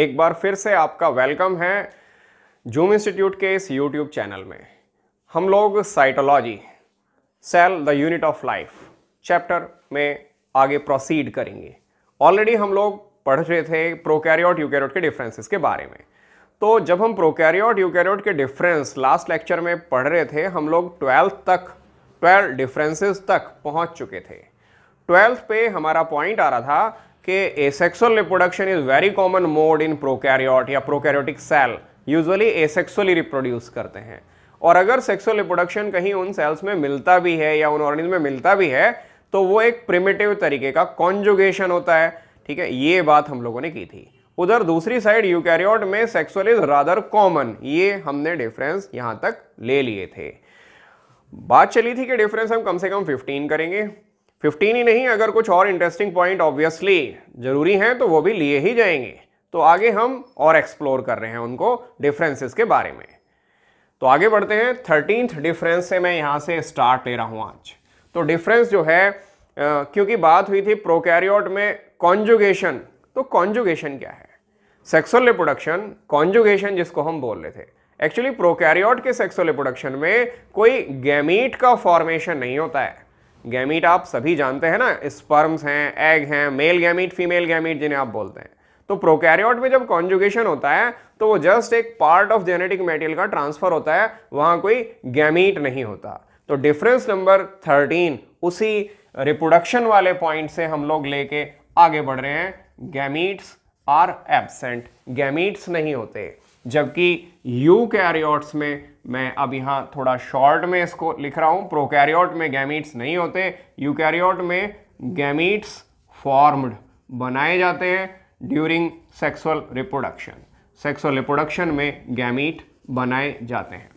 एक बार फिर से आपका वेलकम है जूम इंस्टीट्यूट के इस यूट्यूब चैनल में हम लोग cytology cell the unit of life chapter में आगे प्रोसीड करेंगे ऑलरेडी हम लोग पढ़ रहे थे प्रोकैरियोट यूकैरियोट के डिफरेंसेस के बारे में तो जब हम प्रोकैरियोट यूकैरियोट के डिफरेंस लास्ट लेक्चर में पढ़ रहे थे हम लोग ट्वेल्थ तक ट्वेल्व डिफरेंसेस तक पहुंच चुके थे ट्वेल्थ पे हमारा पॉइंट आ रहा था कि asexual reproduction is very common mode in prokaryote या prokaryotic cell usually asexually reproduce करते हैं और अगर सेक्सुअल रिप्रोडक्शन कहीं उन सेल्स में मिलता भी है या उन ऑर्गेनिज्म में मिलता भी है तो वो एक प्रिमेटिव तरीके का कॉन्जुगेशन होता है ठीक है ये बात हम लोगों ने की थी उधर दूसरी साइड यूकैरियोट में सेक्सुअल इज रादर कॉमन ये हमने डिफरेंस यहां तक ले लिए थे बात चली थी कि डिफरेंस हम कम से कम 15 करेंगे फिफ्टीन ही नहीं अगर कुछ और इंटरेस्टिंग पॉइंट ऑब्वियसली जरूरी हैं तो वो भी लिए ही जाएंगे तो आगे हम और एक्सप्लोर कर रहे हैं उनको डिफरेंसेस के बारे में तो आगे बढ़ते हैं थर्टीनथ डिफरेंस से मैं यहाँ से स्टार्ट ले रहा हूँ आज तो डिफरेंस जो है क्योंकि बात हुई थी प्रोकैरियोट में कॉन्जुगेशन तो कॉन्जुगेशन क्या है सेक्सुअल रिप्रोडक्शन कॉन्जुगेशन जिसको हम बोल रहे थे एक्चुअली प्रोकैरियोट के सेक्सुअल रिप्रोडक्शन में कोई गैमीट का फॉर्मेशन नहीं होता है गैमीट आप सभी जानते हैं ना स्पर्म्स हैं एग हैं मेल गैमीट फीमेल गैमीट जिन्हें आप बोलते हैं तो प्रोकैरियोट में जब कॉन्जुगेशन होता है तो वो जस्ट एक पार्ट ऑफ जेनेटिक मेटेरियल का ट्रांसफर होता है वहां कोई गैमीट नहीं होता तो डिफरेंस नंबर थर्टीन उसी रिप्रोडक्शन वाले पॉइंट से हम लोग लेके आगे बढ़ रहे हैं गैमीट्स आर एबसेंट गैमीट्स नहीं होते जबकि यू में मैं अब यहाँ थोड़ा शॉर्ट में इसको लिख रहा हूँ प्रोकैरियोट में गैमीट्स नहीं होते यूकैरियोट में गैमीट्स फॉर्म्ड बनाए जाते हैं during sexual reproduction sexual reproduction में गैमीट बनाए जाते हैं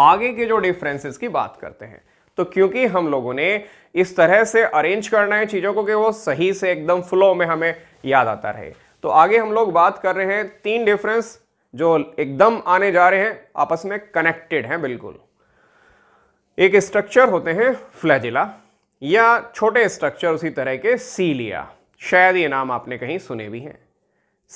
आगे के जो डिफरेंसेस की बात करते हैं तो क्योंकि हम लोगों ने इस तरह से अरेंज करना है चीज़ों को कि वो सही से एकदम फ्लो में हमें याद आता रहे तो आगे हम लोग बात कर रहे हैं तीन डिफरेंस जो एकदम आने जा रहे हैं आपस में कनेक्टेड हैं बिल्कुल एक स्ट्रक्चर होते हैं फ्लैजिला या छोटे स्ट्रक्चर उसी तरह के सीलिया शायद ये नाम आपने कहीं सुने भी हैं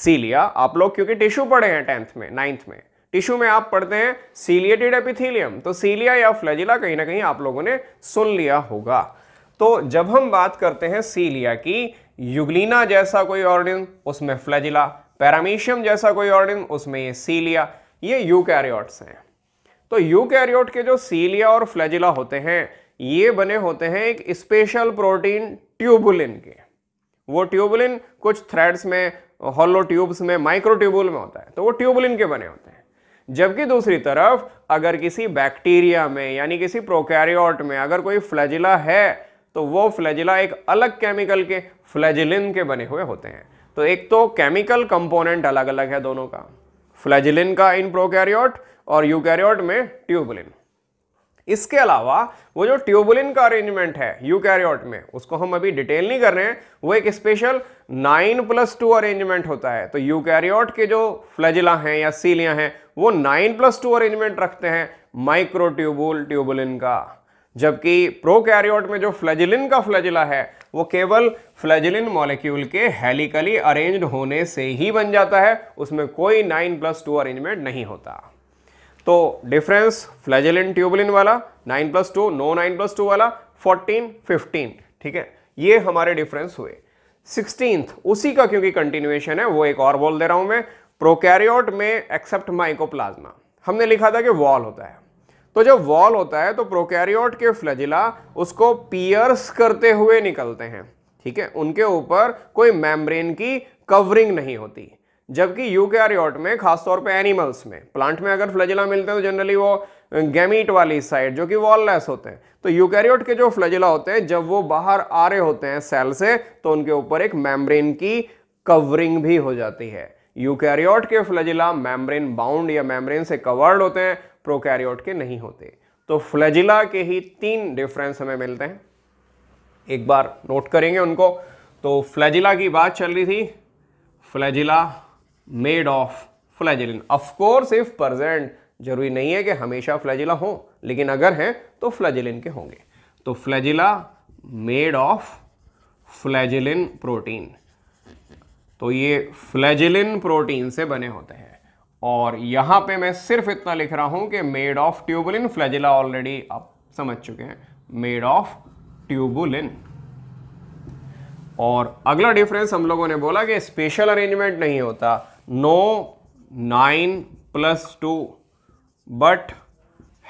सीलिया आप लोग क्योंकि टिश्यू पढ़े हैं टेंथ में नाइन्थ में टिश्यू में आप पढ़ते हैं सीलिएटेड एपिथीलियम तो सीलिया या फ्लैजिला कहीं ना कहीं आप लोगों ने सुन लिया होगा तो जब हम बात करते हैं सीलिया की युगलीना जैसा कोई ऑर्गेन उसमें फ्लैजिला पैरामीशियम जैसा कोई ऑर्डिन उसमें ये सीलिया ये यूकैरियोट्स हैं तो यूकैरियोट के जो सीलिया और फ्लैजिला होते हैं ये बने होते हैं एक स्पेशल प्रोटीन ट्यूबुलिन के वो ट्यूबुलिन कुछ थ्रेड्स में हॉलो ट्यूब्स में माइक्रोट्यूबुल में होता है तो वो ट्यूबुलिन के बने होते हैं जबकि दूसरी तरफ अगर किसी बैक्टीरिया में यानी किसी प्रोकैरियोट में अगर कोई फ्लैजिला है तो वो फ्लैजिला एक अलग केमिकल के फ्लैजिलिन के बने हुए होते हैं तो एक तो केमिकल कंपोनेंट अलग अलग है दोनों का फ्लैजिलिन का इन प्रोकैरियोट और यूकैरियोट में ट्यूबुलिन इसके अलावा वो जो ट्यूबुलिन का अरेंजमेंट है यूकैरियोट में उसको हम अभी डिटेल नहीं कर रहे हैं वो एक special nine plus two arrangement होता है तो यूकैरियोट के जो फ्लैजिला हैं या सीलियां हैं वो नाइन प्लस टू अरेंजमेंट रखते हैं माइक्रोट्यूबुल ट्यूबुलिन का जबकि प्रोकैरियोट में जो फ्लैजिलिन का फ्लैजिला है वो केवल फ्लैजिलिन मॉलिक्यूल के हेलिकली अरेंज्ड होने से ही बन जाता है उसमें कोई नाइन प्लस टू अरेंजमेंट नहीं होता तो डिफरेंस फ्लैजिलिन ट्यूबलिन वाला nine plus two no nine plus two वाला फोर्टीन फिफ्टीन ठीक है ये हमारे डिफरेंस हुए सिक्सटीन उसी का क्योंकि कंटिन्यूएशन है वो एक और बोल दे रहा हूं मैं प्रोकैरियोट में एक्सेप्ट माइकोप्लाज्मा हमने लिखा था कि वॉल होता है तो जब वॉल होता है तो प्रोकैरियोट के फ्लैजिला उसको पियर्स करते हुए निकलते हैं ठीक है उनके ऊपर कोई मैमब्रेन की कवरिंग नहीं होती जबकि यूकैरियोट में खासतौर पे एनिमल्स में प्लांट में अगर फ्लैजिला मिलते हैं तो जनरली वो गैमीट वाली साइड जो कि वॉललेस होते हैं तो यूकैरियोट के जो फ्लजिला होते हैं जब वो बाहर आ रहे होते हैं सेल से तो उनके ऊपर एक मैमब्रेन की कवरिंग भी हो जाती है यूकैरियोट के फ्लैजिला मैमब्रेन बाउंड या मैमब्रेन से कवर्ड होते हैं प्रोकैरियोट के नहीं होते तो फ्लैजिला के ही तीन डिफरेंस हमें मिलते हैं एक बार नोट करेंगे उनको तो फ्लैजिला की बात चल रही थी flagella made of flagellin of course if present जरूरी नहीं है कि हमेशा फ्लैजिला हो लेकिन अगर हैं तो फ्लैजिलिन के होंगे तो flagella made of flagellin protein तो ये फ्लैजिलिन प्रोटीन से बने होते हैं और यहां पे मैं सिर्फ इतना लिख रहा हूं कि made of tubulin flagella already आप समझ चुके हैं मेड ऑफ ट्यूबुलिन और अगला डिफरेंस हम लोगों ने बोला कि स्पेशल अरेंजमेंट नहीं होता no nine plus two but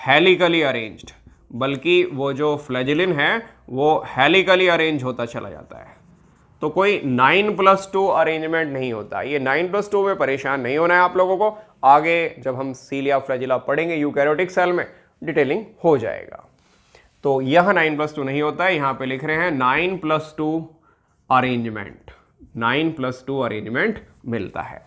helically arranged बल्कि वो जो फ्लैजिलिन है वो हेलिकली अरेंज होता चला जाता है तो कोई नाइन प्लस टू अरेंजमेंट नहीं होता ये नाइन प्लस टू में परेशान नहीं होना है आप लोगों को आगे जब हम सीलिया फ्रेजिला पढ़ेंगे यूकैरियोटिक सेल में डिटेलिंग हो जाएगा तो यह नाइन प्लस टू नहीं होता है यहां पे लिख रहे हैं nine plus two arrangement nine plus two arrangement मिलता है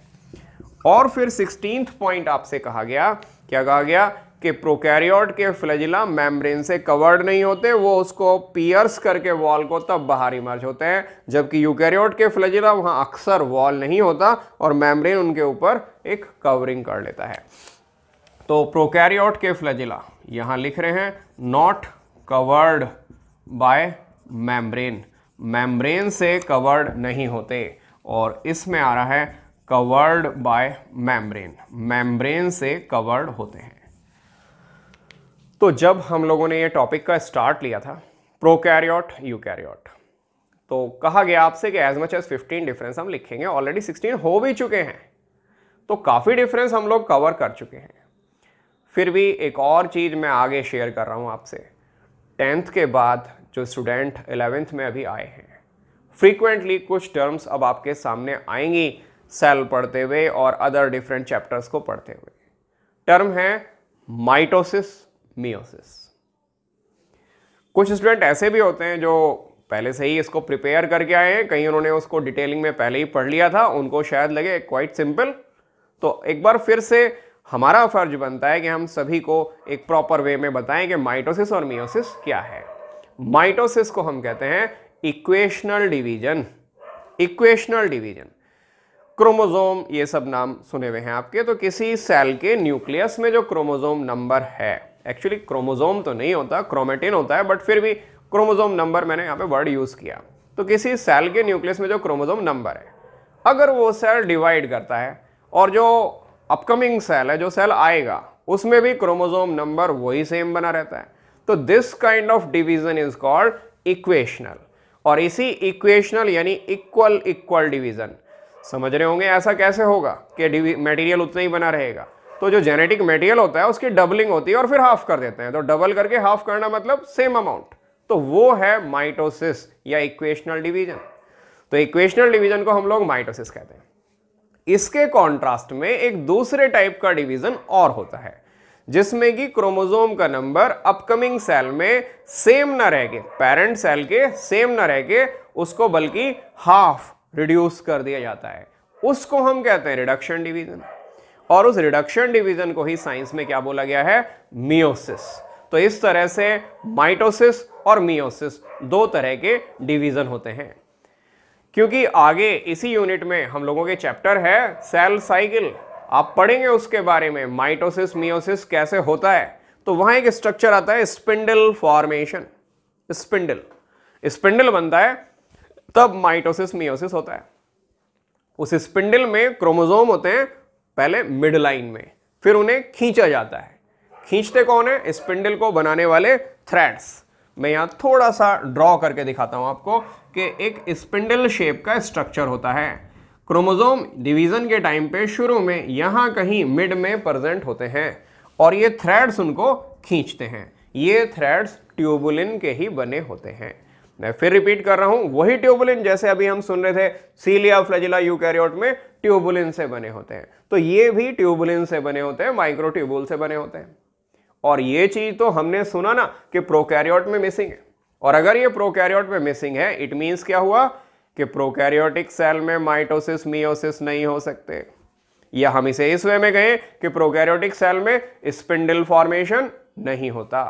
और फिर सिक्सटींथ पॉइंट आपसे कहा गया क्या कहा गया कि प्रोकैरियोट के फ्लैजिला मेम्ब्रेन से कवर्ड नहीं होते वो उसको पियर्स करके वॉल को तब बाहर इमर्ज होते हैं जबकि यूकैरियोट के फ्लैजिला वहाँ अक्सर वॉल नहीं होता और मेम्ब्रेन उनके ऊपर एक कवरिंग कर लेता है तो प्रोकैरियोट के फ्लैजिला यहाँ लिख रहे हैं not covered by membrane membrane से कवर्ड नहीं होते और इसमें आ रहा है कवर्ड बाय मैम्ब्रेन मैम्ब्रेन से कवर्ड होते हैं तो जब हम लोगों ने ये टॉपिक का स्टार्ट लिया था प्रोकैरियोट यूकैरियोट तो कहा गया आपसे कि एज मच एज 15 डिफरेंस हम लिखेंगे ऑलरेडी 16 हो भी चुके हैं तो काफ़ी डिफरेंस हम लोग कवर कर चुके हैं फिर भी एक और चीज़ मैं आगे शेयर कर रहा हूँ आपसे टेंथ के बाद जो स्टूडेंट एलेवेंथ में अभी आए हैं फ्रीक्वेंटली कुछ टर्म्स अब आपके सामने आएंगी सेल पढ़ते हुए और अदर डिफरेंट चैप्टर्स को पढ़ते हुए टर्म है माइटोसिस मियोसिस कुछ स्टूडेंट ऐसे भी होते हैं जो पहले से ही इसको प्रिपेयर करके आए हैं कहीं उन्होंने उसको डिटेलिंग में पहले ही पढ़ लिया था उनको शायद लगे क्वाइट सिंपल तो एक बार फिर से हमारा फर्ज बनता है कि हम सभी को एक प्रॉपर वे में बताएं कि माइटोसिस और मियोसिस क्या है माइटोसिस को हम कहते हैं equational division equational division chromosome ये सब नाम सुने हुए हैं आपके तो किसी सेल के न्यूक्लियस में जो क्रोमोजोम नंबर है एक्चुअली क्रोमोजोम तो नहीं होता क्रोमेटिन होता है बट फिर भी क्रोमोजोम नंबर मैंने यहाँ पे वर्ड यूज़ किया तो किसी सेल के न्यूक्लियस में जो क्रोमोजोम नंबर है अगर वो सेल डिवाइड करता है और जो अपकमिंग सेल है जो सेल आएगा उसमें भी क्रोमोजोम नंबर वही सेम बना रहता है तो this kind of division is called equational और इसी इक्वेशनल यानी इक्वल इक्वल डिवीजन समझ रहे होंगे ऐसा कैसे होगा कि मटेरियल उतना ही बना रहेगा तो जो जेनेटिक मेटेरियल होता है उसकी डबलिंग होती है और फिर हाफ कर देते हैं तो डबल करके हाफ करना मतलब सेम अमाउंट तो वो है माइटोसिस या इक्वेशनल डिवीजन तो इक्वेशनल डिवीजन को हम लोग माइटोसिस कहते हैं इसके कॉन्ट्रास्ट में एक दूसरे टाइप का डिवीजन और होता है जिसमें कि क्रोमोजोम का नंबर अपकमिंग सेल में सेम ना रह के पेरेंट सेल के सेम ना रह के उसको बल्कि हाफ रिड्यूस कर दिया जाता है उसको हम कहते हैं रिडक्शन डिवीजन और उस रिडक्शन डिवीजन को ही साइंस में क्या बोला गया है मियोसिस तो इस तरह से माइटोसिस और मियोसिस दो तरह के डिवीजन होते हैं क्योंकि आगे इसी यूनिट में हम लोगों के चैप्टर है सेल साइकिल आप पढ़ेंगे उसके बारे में माइटोसिस मियोसिस कैसे होता है तो वहां एक स्ट्रक्चर आता है स्पिंडल फॉर्मेशन स्पिंडल स्पिंडल बनता है तब माइटोसिस मियोसिस होता है उस स्पिंडल में क्रोमोजोम होते हैं पहले मिड लाइन में फिर उन्हें खींचा जाता है खींचते कौन है स्पिंडल को बनाने वाले थ्रेड्स मैं यहाँ थोड़ा सा ड्रॉ करके दिखाता हूँ आपको कि एक स्पिंडल शेप का स्ट्रक्चर होता है क्रोमोजोम डिवीजन के टाइम पे शुरू में यहाँ कहीं मिड में प्रेजेंट होते हैं और ये थ्रेड्स उनको खींचते हैं ये थ्रेड्स ट्यूबुलिन के ही बने होते हैं मैं फिर रिपीट कर रहा हूं वही ट्यूबुलिन जैसे अभी हम सुन रहे थे सीलिया फ्लजिला यूकैरियोट में ट्यूबुलिन से बने होते हैं तो ये भी ट्यूबुलिन से बने होते हैं माइक्रो ट्यूबुल से बने होते हैं और ये चीज तो हमने सुना ना कि प्रोकैरियोट में मिसिंग है और अगर ये प्रोकैरियोट में मिसिंग है इट मीन्स क्या हुआ कि प्रोकैरियोटिक सेल में माइटोसिस मियोसिस नहीं हो सकते या हम इसे इस वे में कहें कि प्रोकैरियोटिक सेल में स्पिंडल फॉर्मेशन नहीं होता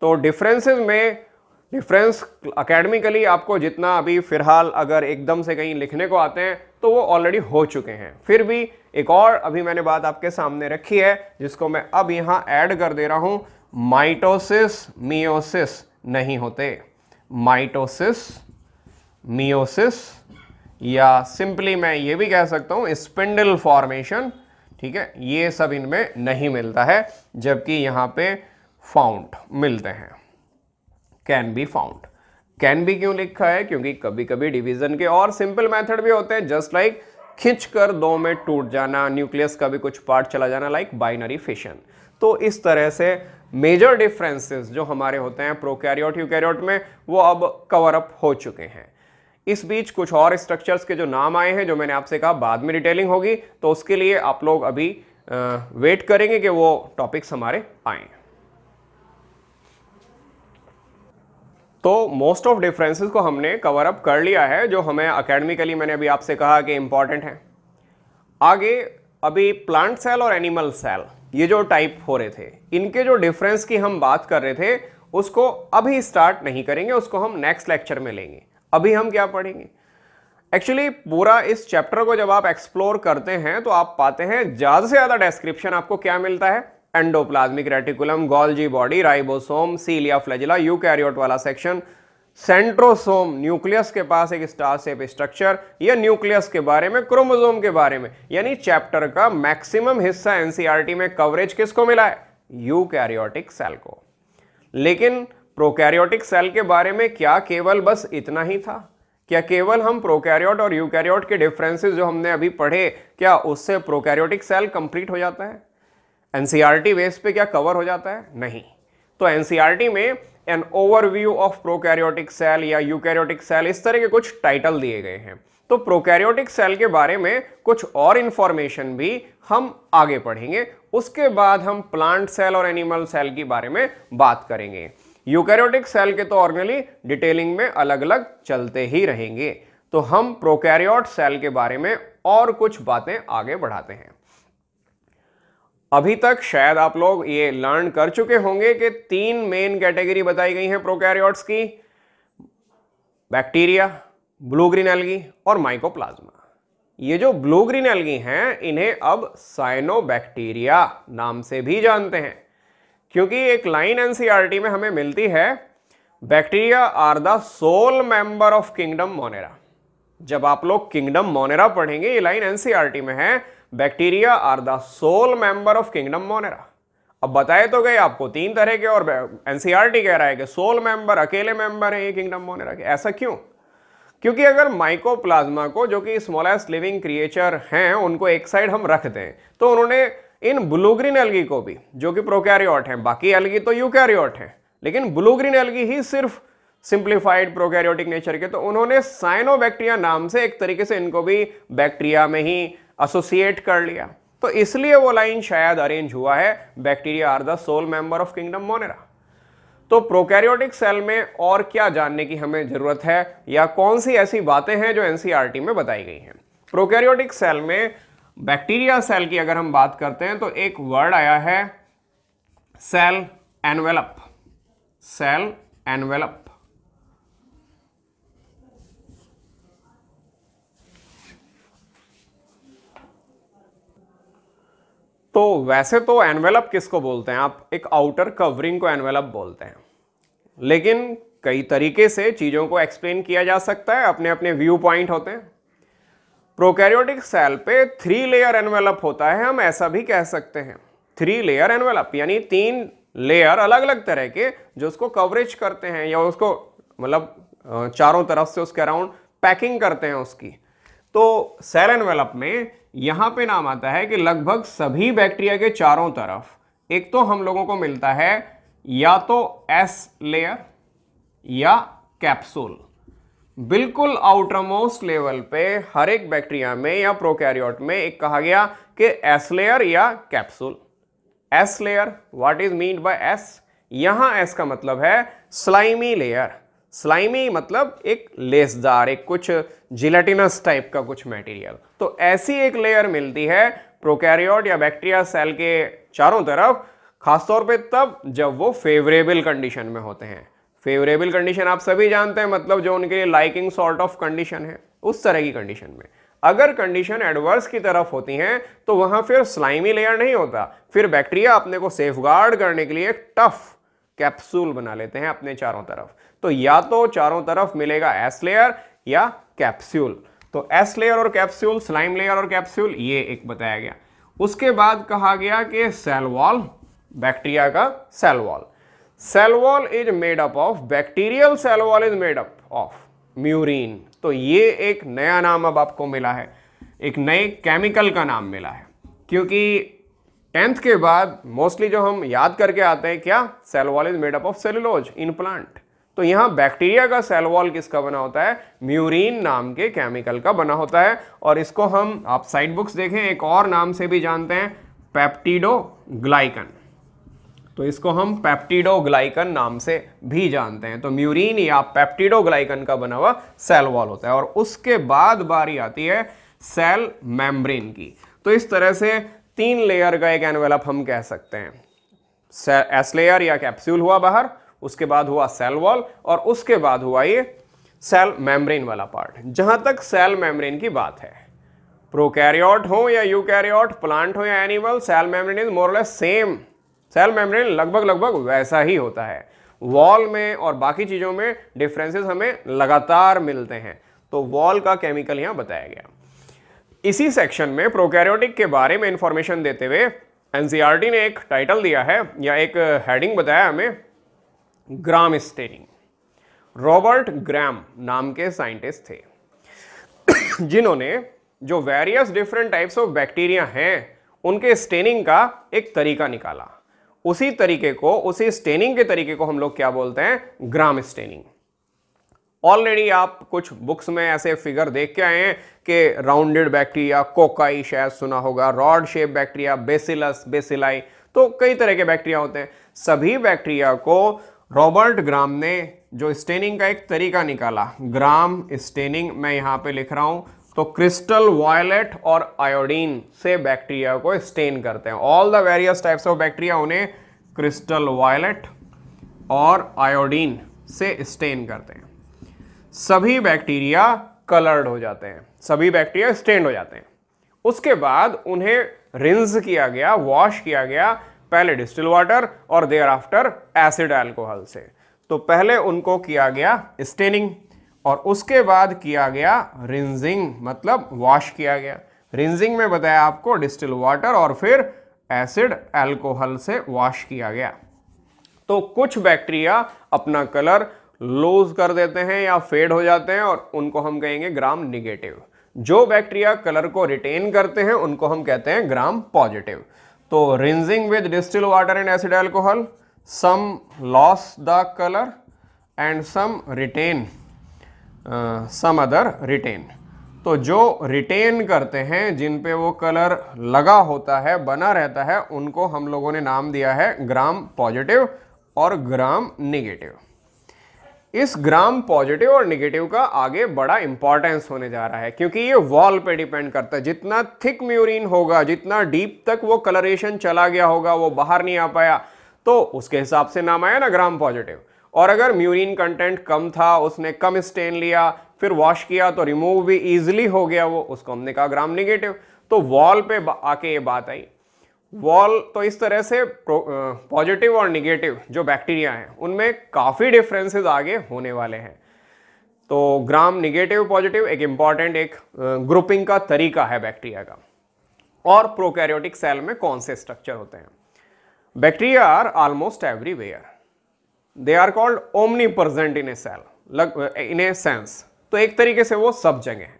तो डिफरेंसेस में डिफरेंस अकेडमिकली आपको जितना अभी फ़िलहाल अगर एकदम से कहीं लिखने को आते हैं तो वो ऑलरेडी हो चुके हैं फिर भी एक और अभी मैंने बात आपके सामने रखी है जिसको मैं अब यहाँ ऐड कर दे रहा हूँ माइटोसिस मियोसिस नहीं होते माइटोसिस मियोसिस या सिंपली मैं ये भी कह सकता हूँ स्पिंडल फॉर्मेशन ठीक है ये सब इनमें नहीं मिलता है जबकि यहाँ पे फाउंट मिलते हैं can be found can be क्यों लिखा है क्योंकि कभी कभी डिवीजन के और सिंपल मेथड भी होते हैं जस्ट लाइक खिंच कर दो में टूट जाना न्यूक्लियस का भी कुछ पार्ट चला जाना लाइक बाइनरी फिशन तो इस तरह से मेजर डिफरेंसेस जो हमारे होते हैं प्रोकैरियोट यूकैरियोट में वो अब कवर अप हो चुके हैं इस बीच कुछ और स्ट्रक्चर्स के जो नाम आए हैं जो मैंने आपसे कहा बाद में डिटेलिंग होगी तो उसके लिए आप लोग अभी वेट करेंगे कि वो टॉपिक्स हमारे आएँ तो मोस्ट ऑफ डिफरेंसेस को हमने कवर अप कर लिया है जो हमें अकेडमिकली मैंने अभी आपसे कहा कि इम्पॉर्टेंट है आगे अभी प्लांट सेल और एनिमल सेल ये जो टाइप हो रहे थे इनके जो डिफरेंस की हम बात कर रहे थे उसको अभी स्टार्ट नहीं करेंगे उसको हम नेक्स्ट लेक्चर में लेंगे अभी हम क्या पढ़ेंगे एक्चुअली पूरा इस चैप्टर को जब आप एक्सप्लोर करते हैं तो आप पाते हैं ज़्यादा से ज़्यादा डिस्क्रिप्शन आपको क्या मिलता है endoplasmic reticulum Golgi body ribosome cilia यू यूकैरियोट वाला सेक्शन सेंट्रोसोम न्यूक्लियस के पास एक स्टार सेप स्ट्रक्चर या न्यूक्लियस के बारे में क्रोमोजोम के बारे में यानी चैप्टर का मैक्सिमम हिस्सा एनसीआरटी e में कवरेज किसको मिला है यूकैरियोटिक सेल को लेकिन प्रोकैरियोटिक सेल के बारे में क्या केवल बस इतना ही था क्या केवल हम प्रोकैरियोट और यूकैरियोट के डिफरेंसेस जो हमने अभी पढ़े क्या उससे प्रोकैरियोटिक सेल कंप्लीट हो जाता है एनसीईआरटी बेस पे क्या कवर हो जाता है नहीं तो एनसीईआरटी में an overview of prokaryotic cell या यूकैरियोटिक सेल इस तरह के कुछ टाइटल दिए गए हैं तो प्रोकैरियोटिक सेल के बारे में कुछ और इन्फॉर्मेशन भी हम आगे पढ़ेंगे उसके बाद हम प्लांट सेल और एनिमल सेल के बारे में बात करेंगे यूकैरियोटिक सेल के तो ऑर्गेनली डिटेलिंग में अलग अलग चलते ही रहेंगे तो हम प्रोकैरियोट सेल के बारे में और कुछ बातें आगे बढ़ाते हैं अभी तक शायद आप लोग ये लर्न कर चुके होंगे कि तीन मेन कैटेगरी बताई गई हैं प्रोकैरियोट्स की बैक्टीरिया ब्लू ग्रीन एल्गी और माइकोप्लाज्मा ये जो ब्लू ग्रीन एल्गी हैं इन्हें अब साइनोबैक्टीरिया नाम से भी जानते हैं क्योंकि एक लाइन एनसीईआरटी e में हमें मिलती है bacteria are the sole member of kingdom Monera जब आप लोग किंगडम मोनेरा पढ़ेंगे ये लाइन एनसीईआरटी e में है bacteria are the sole member of kingdom Monera अब बताए तो गए आपको तीन तरह के और एनसीईआरटी कह रहा है कि सोल मेंबर अकेले मेंबर है ये किंगडम मोनेरा के ऐसा क्यों क्योंकि अगर माइकोप्लाज्मा को जो कि स्मॉलेस्ट लिविंग क्रिएचर हैं उनको एक साइड हम रख दें तो उन्होंने इन ब्लूग्रीन एलगी को भी जो कि प्रोकैरियोट हैं बाकी एलगी तो यूकैरियोट हैं लेकिन ब्लूग्रीन एलगी ही सिर्फ सिंप्लीफाइड प्रोकैरियोटिक नेचर के तो उन्होंने साइनोबैक्टीरिया नाम से एक तरीके से इनको भी बैक्टीरिया में ही एसोसिएट कर लिया तो इसलिए वो लाइन शायद अरेंज हुआ है bacteria are the sole member of kingdom Monera तो प्रोकैरियोटिक सेल में और क्या जानने की हमें ज़रूरत है या कौन सी ऐसी बातें हैं जो एनसीईआरटी e में बताई गई हैं प्रोकैरियोटिक सेल में बैक्टीरिया सेल की अगर हम बात करते हैं तो एक वर्ड आया है सेल एनवेलप सेल एनवेलप तो वैसे तो एनवेलप किसको बोलते हैं आप एक आउटर कवरिंग को एनवेलप बोलते हैं लेकिन कई तरीके से चीज़ों को एक्सप्लेन किया जा सकता है अपने अपने व्यू पॉइंट होते हैं प्रोकैरियोटिक सेल पे थ्री लेयर एनवेलप होता है हम ऐसा भी कह सकते हैं थ्री लेयर एनवेलप यानी तीन लेयर अलग अलग तरह के जो उसको कवरेज करते हैं या उसको मतलब चारों तरफ से उसके अराउंड पैकिंग करते हैं उसकी तो सेल एनवेलप में यहाँ पे नाम आता है कि लगभग सभी बैक्टीरिया के चारों तरफ एक तो हम लोगों को मिलता है या तो एस लेयर या कैप्सूल बिल्कुल आउटरमोस्ट लेवल पे हर एक बैक्टीरिया में या प्रोकैरियोट में एक कहा गया कि एस लेयर या capsule S layer what is mean by S यहां एस का मतलब है स्लाइमी लेयर स्लाइमी मतलब एक लेसदार एक कुछ जिलेटिनस टाइप का कुछ मटेरियल तो ऐसी एक लेयर मिलती है प्रोकैरियोट या बैक्टीरिया सेल के चारों तरफ खासतौर पे तब जब वो फेवरेबल कंडीशन में होते हैं फेवरेबल कंडीशन आप सभी जानते हैं मतलब जो उनके लिए लाइकिंग सॉर्ट ऑफ कंडीशन है उस तरह की कंडीशन में अगर कंडीशन एडवर्स की तरफ होती हैं तो वहां फिर स्लाइमी लेयर नहीं होता फिर बैक्टीरिया अपने को सेफ करने के लिए एक टफ कैप्सूल बना लेते हैं अपने चारों तरफ तो या तो चारों तरफ मिलेगा एस लेयर या कैप्स्यूल तो एस लेयर और कैप्स्यूल स्लाइम लेयर और कैप्स्यूल ये एक बताया गया उसके बाद कहा गया कि सेल वॉल बैक्टीरिया का cell wall cell wall is made up of bacterial cell wall is made up of murein तो ये एक नया नाम अब आपको मिला है एक नए केमिकल का नाम मिला है क्योंकि टेंथ के बाद मोस्टली जो हम याद करके आते हैं क्या cell wall is made up of cellulose in plant तो यहां बैक्टीरिया का सेल वॉल किसका बना होता है म्यूरिन नाम के केमिकल का बना होता है और इसको हम आप साइड बुक्स देखें एक और नाम से भी जानते हैं पैप्टिडो ग्लाइकन तो इसको हम पैप्टिडोग्लाइकन नाम से भी जानते हैं तो म्यूरिन या पैप्टिडोग्लाइकन का बना हुआ सेल वॉल होता है और उसके बाद बारी आती है सेल मेम्ब्रेन की तो इस तरह से तीन लेयर का एक एनवेलप हम कह सकते हैं एस लेयर या कैप्सूल हुआ बाहर उसके बाद हुआ सेल वॉल और उसके बाद हुआ ये सेल मेम्ब्रेन वाला पार्ट जहां तक सेल मेम्ब्रेन की बात है प्रोकैरियोट हो या यूकैरियोट प्लांट हो या animal cell membrane is more or less same cell membrane लगभग लगभग वैसा ही होता है वॉल में और बाकी चीज़ों में डिफरेंसेस हमें लगातार मिलते हैं तो वॉल का केमिकल यहां बताया गया इसी सेक्शन में प्रोकैरियोटिक के बारे में इंफॉर्मेशन देते हुए एनसीआरटी e ने एक टाइटल दिया है या एक हेडिंग बताया हमें ग्राम स्टेरिंग रॉबर्ट ग्राम नाम के साइंटिस्ट थे जिन्होंने जो various different types of bacteria हैं उनके स्टेनिंग का एक तरीका निकाला उसी तरीके को उसी स्टेनिंग के तरीके को हम लोग क्या बोलते हैं ग्राम स्टेनिंग ऑलरेडी आप कुछ बुक्स में ऐसे फिगर देख के आए हैं कि राउंडेड बैक्टीरिया कोकाई शायद सुना होगा rod shape bacteria bacillus bacilli तो कई तरह के बैक्टीरिया होते हैं सभी बैक्टीरिया को रॉबर्ट ग्राम ने जो स्टेनिंग का एक तरीका निकाला ग्राम स्टेनिंग मैं यहाँ पे लिख रहा हूँ तो क्रिस्टल वॉयलेट और आयोडीन से बैक्टीरिया को स्टेन करते हैं all the various types of bacteria उन्हें क्रिस्टल वॉयलेट और आयोडीन से स्टेन करते हैं सभी बैक्टीरिया कलर्ड हो जाते हैं सभी बैक्टीरिया स्टेन हो जाते हैं उसके बाद उन्हें रिंज किया गया वॉश किया गया पहले डिस्टिल वाटर और देयर आफ्टर एसिड एल्कोहल से तो पहले उनको किया गया स्टेनिंग और उसके बाद किया गया रिंजिंग मतलब वॉश किया गया रिंजिंग में बताया आपको डिस्टिल वाटर और फिर एसिड एल्कोहल से वॉश किया गया तो कुछ बैक्टीरिया अपना कलर लूज कर देते हैं या फेड हो जाते हैं और उनको हम कहेंगे ग्राम निगेटिव जो बैक्टीरिया कलर को रिटेन करते हैं उनको हम कहते हैं ग्राम पॉजिटिव तो rinsing with distil water and acid alcohol some loss the colour and some retain some other retain तो जो रिटेन करते हैं जिन पे वो कलर लगा होता है बना रहता है उनको हम लोगों ने नाम दिया है ग्राम पॉजिटिव और ग्राम नेगेटिव इस ग्राम पॉजिटिव और निगेटिव का आगे बड़ा इंपॉर्टेंस होने जा रहा है क्योंकि ये वॉल पे डिपेंड करता है जितना थिक म्यूरिन होगा जितना डीप तक वो कलरेशन चला गया होगा वो बाहर नहीं आ पाया तो उसके हिसाब से नाम आया ना ग्राम पॉजिटिव और अगर म्यूरिन कंटेंट कम था उसने कम स्टेन लिया फिर वॉश किया तो रिमूव भी ईजिली हो गया वो उसको हमने कहा ग्राम निगेटिव तो वॉल पे आके ये बात आई वॉल तो इस तरह से पॉजिटिव और निगेटिव जो बैक्टीरिया हैं उनमें काफ़ी डिफरेंसेस आगे होने वाले हैं तो ग्राम निगेटिव पॉजिटिव एक इम्पॉर्टेंट एक ग्रुपिंग का तरीका है बैक्टीरिया का और प्रोकैरियोटिक सेल में कौन से स्ट्रक्चर होते हैं bacteria are almost everywhere they are called omnipresent in a cell लग इन ए सेंस तो एक तरीके से वो सब जगह हैं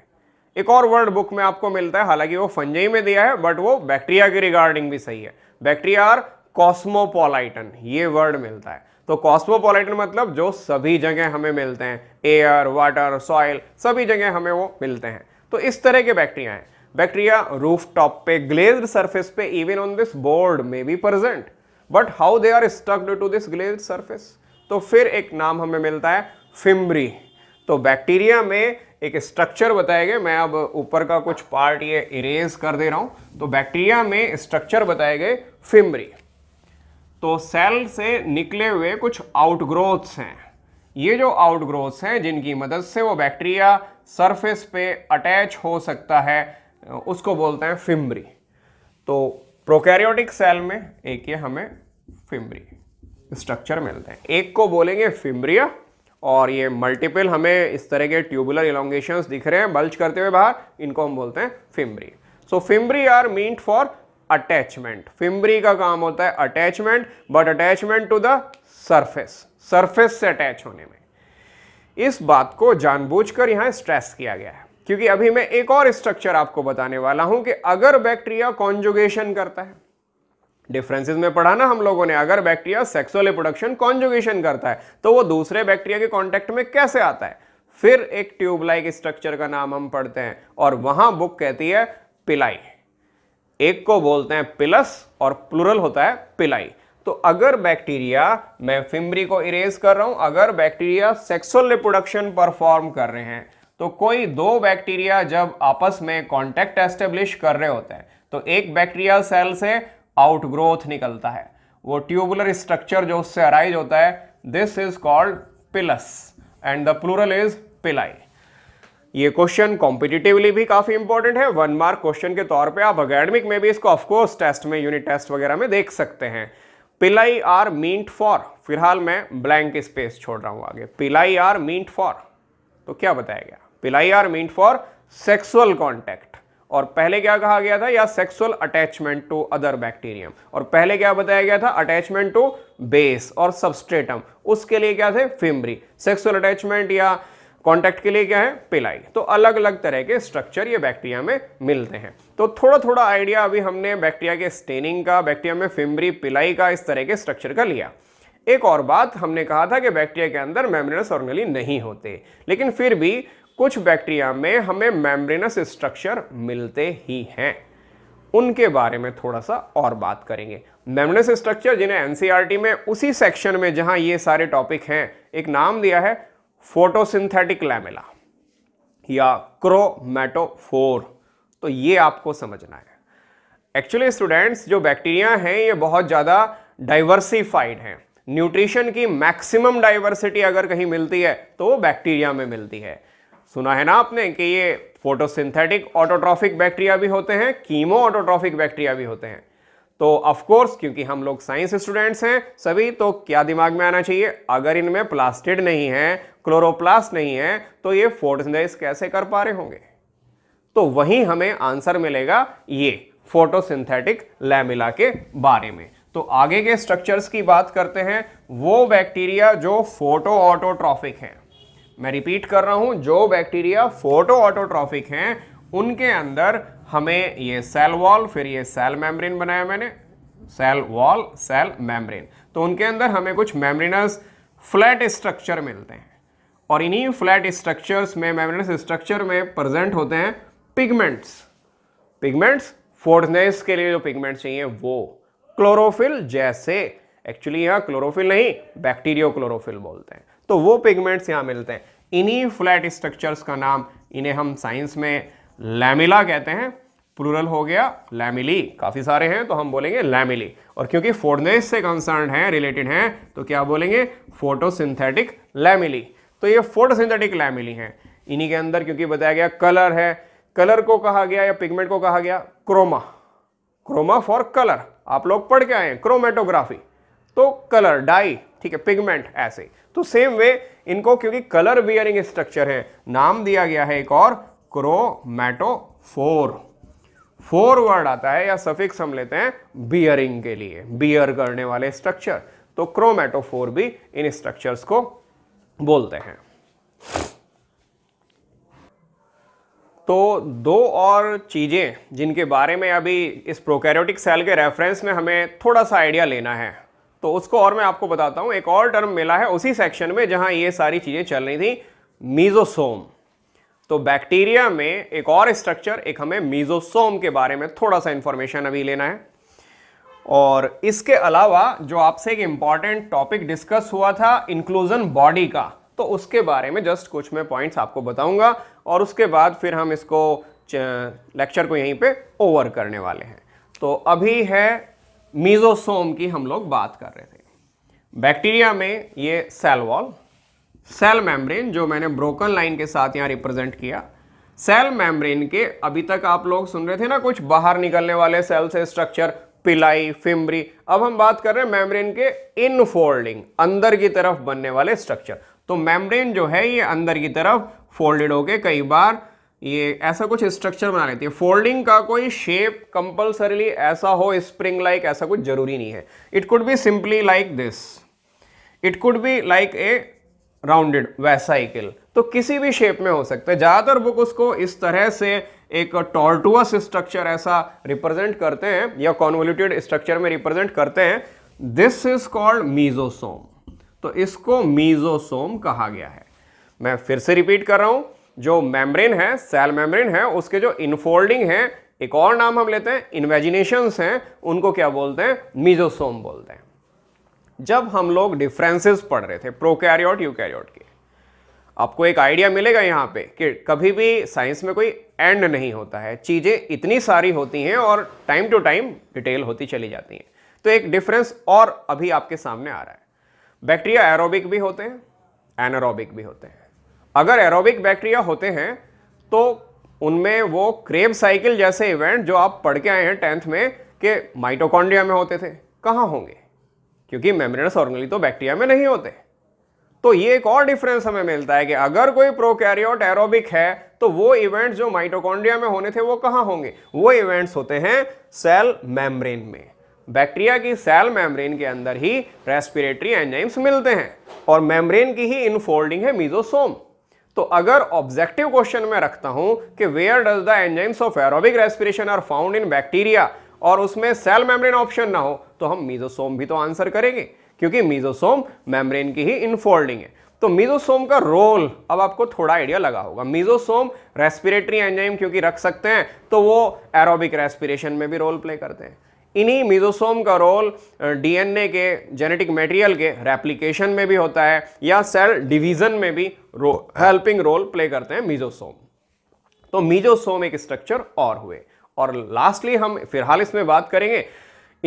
एक और वर्ड बुक में आपको मिलता है हालांकि वो फंजई में दिया है बट वो बैक्टीरिया के रिगार्डिंग भी सही है बैक्टीरिया आर कॉस्मोपोलाइटन ये वर्ड मिलता है तो कॉस्मोपोलाइटन मतलब जो सभी जगह हमें मिलते हैं एयर वाटर सॉइल सभी जगह हमें वो मिलते हैं तो इस तरह के बैक्टीरिया हैं बैक्टीरिया रूफ टॉप पे ग्लेज्ड सरफेस पे इवन ऑन दिस बोर्ड में be present but how they are stucked to this glazed surface तो फिर एक नाम हमें मिलता है फिम्बरी तो बैक्टीरिया में एक स्ट्रक्चर बताया गया मैं अब ऊपर का कुछ पार्ट ये इरेज कर दे रहा हूँ तो बैक्टीरिया में स्ट्रक्चर बताए गए फिमरी तो सेल से निकले हुए कुछ आउटग्रोथ्स हैं ये जो आउटग्रोथ्स हैं जिनकी मदद से वो बैक्टीरिया सरफेस पे अटैच हो सकता है उसको बोलते हैं फिमरी तो प्रोकैरियोटिक सेल में एक ये हमें फिमरी स्ट्रक्चर मिलते हैं एक को बोलेंगे फिमरिया और ये मल्टीपल हमें इस तरह के ट्यूबुलर इलोंगेशन दिख रहे हैं बल्च करते हुए बाहर इनको हम बोलते हैं fimbriae so fimbriae are meant for attachment fimbriae का काम होता है attachment but attachment to the surface surface से अटैच होने में इस बात को जानबूझकर यहां स्ट्रेस किया गया है क्योंकि अभी मैं एक और स्ट्रक्चर आपको बताने वाला हूं कि अगर बैक्टीरिया कॉन्जुगेशन करता है डिफरेंसेस में पढ़ा ना हम लोगों ने अगर बैक्टीरिया सेक्सुअल रिप्रोडक्शन कॉन्जुगेशन करता है तो वो दूसरे बैक्टीरिया के कॉन्टेक्ट में कैसे आता है फिर एक ट्यूबलाइक स्ट्रक्चर का नाम हम पढ़ते हैं और वहां बुक कहती है पिलाई एक को बोलते हैं पिलस और प्लूरल होता है पिलाई तो अगर बैक्टीरिया मैं फिमरी को इरेज कर रहा हूं अगर बैक्टीरिया सेक्सुअल रिप्रोडक्शन परफॉर्म कर रहे हैं तो कोई दो बैक्टीरिया जब आपस में कॉन्टैक्ट एस्टेब्लिश कर रहे होते हैं तो एक बैक्टीरिया सेल से आउटग्रोथ निकलता है वो ट्यूबुलर स्ट्रक्चर जो उससे अराइज होता है this is called pilus and the plural is pili ये क्वेश्चन कॉम्पिटिटिवली भी काफ़ी इंपॉर्टेंट है वन मार्क क्वेश्चन के तौर पे आप अकेडमिक में भी इसको ऑफकोर्स टेस्ट में यूनिट टेस्ट वगैरह में देख सकते हैं पिलाई आर मींट फॉर फिलहाल मैं ब्लैंक स्पेस छोड़ रहा हूं आगे पिलाई आर मींट फॉर तो क्या बताया गया pili are meant for sexual contact और पहले क्या कहा गया था या sexual attachment to other bacterium और पहले क्या बताया गया था अटैचमेंट टू बेस और सबस्ट्रेटम उसके लिए क्या थे फिमरी सेक्सुअल अटैचमेंट या कॉन्टैक्ट के लिए क्या है पिलाई तो अलग अलग तरह के स्ट्रक्चर ये बैक्टीरिया में मिलते हैं तो थोड़ा थोड़ा आइडिया अभी हमने बैक्टीरिया के स्टेनिंग का बैक्टीरिया में फिम्बरी पिलाई का इस तरह के स्ट्रक्चर का लिया एक और बात हमने कहा था कि बैक्टीरिया के अंदर और ऑर्गेनली नहीं होते लेकिन फिर भी कुछ बैक्टीरिया में हमें मेम्ब्रेनस स्ट्रक्चर मिलते ही हैं उनके बारे में थोड़ा सा और बात करेंगे मेम्ब्रेनस स्ट्रक्चर जिन्हें एनसीईआरटी e में उसी सेक्शन में जहां ये सारे टॉपिक हैं एक नाम दिया है फोटोसिंथेटिक लैमेला या क्रोमेटोफोर तो ये आपको समझना है एक्चुअली स्टूडेंट्स जो बैक्टीरिया हैं ये बहुत ज़्यादा डाइवर्सिफाइड हैं न्यूट्रिशन की मैक्सिमम डाइवर्सिटी अगर कहीं मिलती है तो वो बैक्टीरिया में मिलती है सुना है ना आपने कि ये फोटोसिंथेटिक ऑटोट्रॉफिक बैक्टीरिया भी होते हैं कीमो ऑटोट्रॉफिक बैक्टीरिया भी होते हैं तो ऑफ कोर्स क्योंकि हम लोग साइंस स्टूडेंट्स हैं सभी तो क्या दिमाग में आना चाहिए अगर इनमें प्लास्टिड नहीं है क्लोरोप्लास्ट नहीं है तो ये फोटोसिंथेसिस कैसे कर पा रहे होंगे तो वहीं हमें आंसर मिलेगा ये फोटोसिंथेटिक लैमिला के बारे में तो आगे के स्ट्रक्चर्स की बात करते हैं वो बैक्टीरिया जो फोटो ऑटोट्रॉफिक हैं मैं रिपीट कर रहा हूँ जो बैक्टीरिया फोटो ऑटोट्रॉफिक हैं उनके अंदर हमें ये सेल वॉल फिर ये सेल मेम्ब्रेन बनाया मैंने सेल वॉल सेल मेम्ब्रेन तो उनके अंदर हमें कुछ मेम्ब्रेनस फ्लैट स्ट्रक्चर मिलते हैं और इन्हीं फ्लैट स्ट्रक्चर्स में मेम्ब्रेनस स्ट्रक्चर में प्रेजेंट होते हैं पिगमेंट्स पिगमेंट्स फोर्डनेस के लिए जो पिगमेंट्स चाहिए वो क्लोरोफिल जैसे एक्चुअली यहाँ क्लोरोफिल नहीं बैक्टीरियो क्लोरोफिल बोलते हैं तो वो पिगमेंट्स यहाँ मिलते हैं इन्हीं फ्लैट स्ट्रक्चर्स का नाम इन्हें हम साइंस में लैमिला कहते हैं प्लूरल हो गया लैमिली काफ़ी सारे हैं तो हम बोलेंगे लैमिली और क्योंकि फोर्डनेस से कंसर्न है रिलेटेड हैं तो क्या बोलेंगे फोटोसिंथेटिक लैमिली तो ये फोटोसिंथेटिक लैमिली हैं इन्हीं के अंदर क्योंकि बताया गया कलर है कलर को कहा गया या पिगमेंट को कहा गया क्रोमा क्रोमा फॉर कलर आप लोग पढ़ के आए क्रोमेटोग्राफी तो कलर डाई ठीक है पिगमेंट ऐसे तो सेम वे इनको क्योंकि कलर बियरिंग स्ट्रक्चर है नाम दिया गया है एक और क्रोमैटोफोर फोर वर्ड आता है या सफिक्स हम लेते हैं बियरिंग के लिए बियर करने वाले स्ट्रक्चर तो क्रोमैटोफोर भी इन स्ट्रक्चर्स को बोलते हैं तो दो और चीज़ें जिनके बारे में अभी इस प्रोकैरियोटिक सेल के रेफरेंस में हमें थोड़ा सा आइडिया लेना है तो उसको और मैं आपको बताता हूँ एक और टर्म मिला है उसी सेक्शन में जहाँ ये सारी चीज़ें चल रही थी मीजोसोम तो बैक्टीरिया में एक और स्ट्रक्चर एक हमें मीजोसोम के बारे में थोड़ा सा इन्फॉर्मेशन अभी लेना है और इसके अलावा जो आपसे एक इम्पॉर्टेंट टॉपिक डिस्कस हुआ था इंक्लूजन बॉडी का तो उसके बारे में जस्ट कुछ मैं पॉइंट्स आपको बताऊंगा और उसके बाद फिर हम इसको लेक्चर को यहीं पे ओवर करने वाले हैं तो अभी है मीजोसोम की हम लोग बात कर रहे थे बैक्टीरिया में ये सेल वॉल सेल मेम्ब्रेन जो मैंने ब्रोकन लाइन के साथ यहाँ रिप्रेजेंट किया सेल मेम्ब्रेन के अभी तक आप लोग सुन रहे थे ना कुछ बाहर निकलने वाले सेल से स्ट्रक्चर पिलाई फिम्बरी अब हम बात कर रहे हैं मेम्ब्रेन के इनफोल्डिंग अंदर की तरफ बनने वाले स्ट्रक्चर तो मेम्ब्रेन जो है ये अंदर की तरफ फोल्डेड होके कई बार ये ऐसा कुछ स्ट्रक्चर बना लेती है फोल्डिंग का कोई शेप कंपल्सरीली ऐसा हो स्प्रिंग लाइक ऐसा कुछ जरूरी नहीं है it could be simply like this it could be like a rounded vesicle तो किसी भी शेप में हो सकता है ज़्यादातर बुक उसको इस तरह से एक टॉर्टुअस स्ट्रक्चर ऐसा रिप्रेजेंट करते हैं या कॉन्वोल्यूटेड स्ट्रक्चर में रिप्रेजेंट करते हैं दिस इज कॉल्ड मीजोसोम तो इसको मीजोसोम कहा गया है मैं फिर से रिपीट कर रहा हूँ जो मेम्ब्रेन है सेल मेम्ब्रेन है उसके जो इनफोल्डिंग है एक और नाम हम लेते हैं इन्वेजिनेशन हैं उनको क्या बोलते हैं मीजोसोम बोलते हैं जब हम लोग डिफरेंसेस पढ़ रहे थे प्रोकैरियोट यूकैरियोट के आपको एक आइडिया मिलेगा यहाँ पे कि कभी भी साइंस में कोई एंड नहीं होता है चीज़ें इतनी सारी होती हैं और टाइम टू टाइम डिटेल होती चली जाती हैं तो एक डिफरेंस और अभी आपके सामने आ रहा है बैक्टीरिया एरोबिक भी होते हैं एनारोबिक भी होते हैं अगर एरोबिक बैक्टीरिया होते हैं तो उनमें वो क्रेब साइकिल जैसे इवेंट जो आप पढ़ के आए हैं टेंथ में कि माइटोकॉन्ड्रिया में होते थे कहाँ होंगे क्योंकि मेम्ब्रेनस ऑर्गनली तो बैक्टीरिया में नहीं होते तो ये एक और डिफरेंस हमें मिलता है कि अगर कोई प्रोकैरियोट एरोबिक है तो वो इवेंट्स जो माइटोकॉन्ड्रिया में होने थे वो कहाँ होंगे वो इवेंट्स होते हैं सेल मेम्ब्रेन में बैक्टीरिया की सेल मेम्ब्रेन के अंदर ही रेस्पिरेटरी एंजाइम्स मिलते हैं और मेम्ब्रेन की ही इनफोल्डिंग है मीजोसोम तो अगर ऑब्जेक्टिव क्वेश्चन में रखता हूं कि where does the enzymes of aerobic respiration are found in bacteria और उसमें सेल मेम्ब्रेन ऑप्शन ना हो तो हम मीजोसोम भी तो आंसर करेंगे क्योंकि मीजोसोम मेम्ब्रेन की ही इनफोल्डिंग है तो मीजोसोम का रोल अब आपको थोड़ा आइडिया लगा होगा मीजोसोम रेस्पिरेटरी एंजाइम क्योंकि रख सकते हैं तो वो एरोबिक रेस्पिरेशन में भी रोल प्ले करते हैं इन्हीं मिजोसोम का रोल डीएनए के जेनेटिक मटेरियल के रेप्लिकेशन में भी होता है या सेल डिवीजन में भी रो हेल्पिंग रोल प्ले करते हैं मिजोसोम तो मीजोसोम एक स्ट्रक्चर और हुए और लास्टली हम फिलहाल इसमें बात करेंगे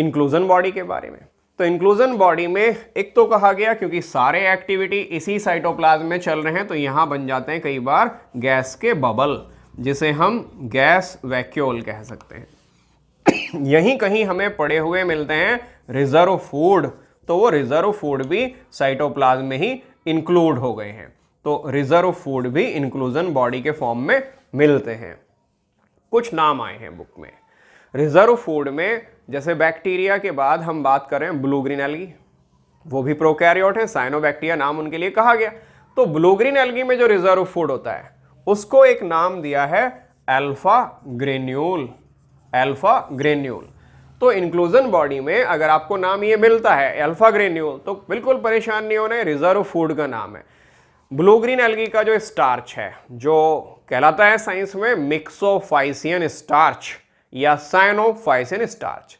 इंक्लूजन बॉडी के बारे में तो इंक्लूजन बॉडी में एक तो कहा गया क्योंकि सारे एक्टिविटी इसी साइटोप्लाज्म में चल रहे हैं तो यहाँ बन जाते हैं कई बार गैस के बबल जिसे हम गैस वैक्यूल कह सकते हैं यहीं कहीं हमें पड़े हुए मिलते हैं रिजर्व फूड तो वो रिजर्व फूड भी साइटोप्लाज्म में ही इंक्लूड हो गए हैं तो रिजर्व फूड भी इंक्लूजन बॉडी के फॉर्म में मिलते हैं कुछ नाम आए हैं बुक में रिजर्व फूड में जैसे बैक्टीरिया के बाद हम बात करें ब्लू ग्रीन एलगी वो भी प्रोकैरियोट है साइनोबैक्टीरिया नाम उनके लिए कहा गया तो ब्लू ग्रीन एलगी में जो रिजर्व फूड होता है उसको एक नाम दिया है अल्फा ग्रेन्यूल अल्फा ग्रेन्यूल तो इंक्लूजन बॉडी में अगर आपको नाम ये मिलता है अल्फा ग्रेन्यूल तो बिल्कुल परेशान नहीं होना है रिजर्व फूड का नाम है ब्लू ग्रीन एल्गी का जो स्टार्च है जो कहलाता है साइंस में मिक्सोफाइसियन स्टार्च या साइनोफाइसियन स्टार्च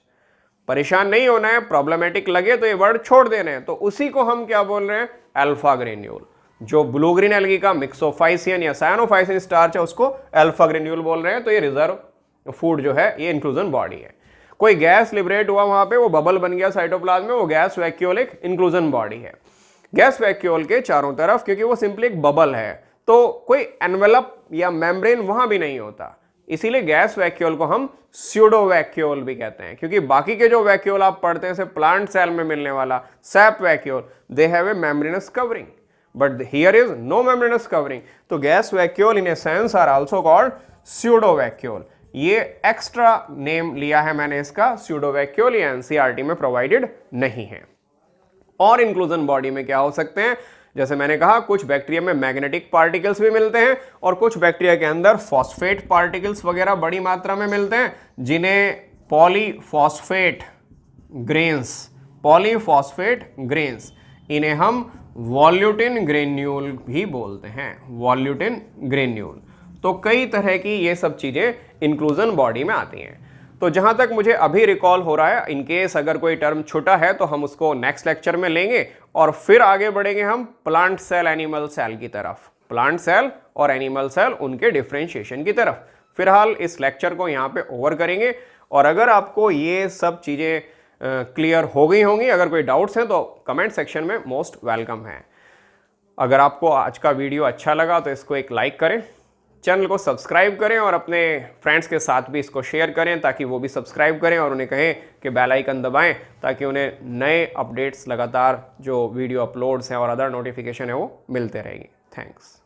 परेशान नहीं होना है प्रॉब्लमेटिक लगे तो ये वर्ड छोड़ देने हैं तो उसी को हम क्या बोल रहे हैं अल्फा ग्रेन्यूल जो ब्लू ग्रीन एल्गी का मिक्सोफाइसियन या साइनोफाइसियन स्टार्च है उसको अल्फा ग्रेन्यूल बोल रहे हैं तो ये रिजर्व फूड जो है ये इंक्लूजन बॉडी है कोई गैस लिबरेट हुआ वहां पे वो बबल बन गया साइटोप्लाज्म में वो गैस वैक्यूल एक इंक्लूजन बॉडी है गैस वैक्यूल के चारों तरफ क्योंकि वो सिंपली एक बबल है तो कोई एनवेलप या मेम्ब्रेन वहां भी नहीं होता इसीलिए गैस वैक्यूल को हम स्यूडो वैक्यूल भी कहते हैं क्योंकि बाकी के जो वैक्यूल आप पढ़ते हैं प्लांट सेल में मिलने वाला sap vacuole they have a membranous covering but here is no membranous covering तो gas vacuole in a sense are also called pseudo vacuole ये एक्स्ट्रा नेम लिया है मैंने इसका स्यूडोवैक्यूल या एनसीआरटी में प्रोवाइडेड नहीं है और इंक्लूजन बॉडी में क्या हो सकते हैं जैसे मैंने कहा कुछ बैक्टीरिया में मैग्नेटिक पार्टिकल्स भी मिलते हैं और कुछ बैक्टीरिया के अंदर फॉस्फेट पार्टिकल्स वगैरह बड़ी मात्रा में मिलते हैं जिन्हें पॉलीफॉस्फेट ग्रेन्स पॉलीफॉस्फेट ग्रेन्स इन्हें हम वॉल्यूटिन ग्रेन्यूल भी बोलते हैं वॉल्यूटिन ग्रेन्यूल तो कई तरह की ये सब चीज़ें इंक्लूजन बॉडी में आती हैं तो जहाँ तक मुझे अभी रिकॉल हो रहा है इनकेस अगर कोई टर्म छुटा है तो हम उसको नेक्स्ट लेक्चर में लेंगे और फिर आगे बढ़ेंगे हम प्लांट सेल एनिमल सेल की तरफ प्लांट सेल और एनिमल सेल उनके डिफ्रेंशिएशन की तरफ फिलहाल इस लेक्चर को यहाँ पे ओवर करेंगे और अगर आपको ये सब चीज़ें क्लियर हो गई होंगी अगर कोई डाउट्स हैं तो कमेंट सेक्शन में मोस्ट वेलकम है अगर आपको आज का वीडियो अच्छा लगा तो इसको एक लाइक करें चैनल को सब्सक्राइब करें और अपने फ्रेंड्स के साथ भी इसको शेयर करें ताकि वो भी सब्सक्राइब करें और उन्हें कहें कि बेल आइकन दबाएं ताकि उन्हें नए अपडेट्स लगातार जो वीडियो अपलोड्स हैं और अदर नोटिफिकेशन है वो मिलते रहेंगे थैंक्स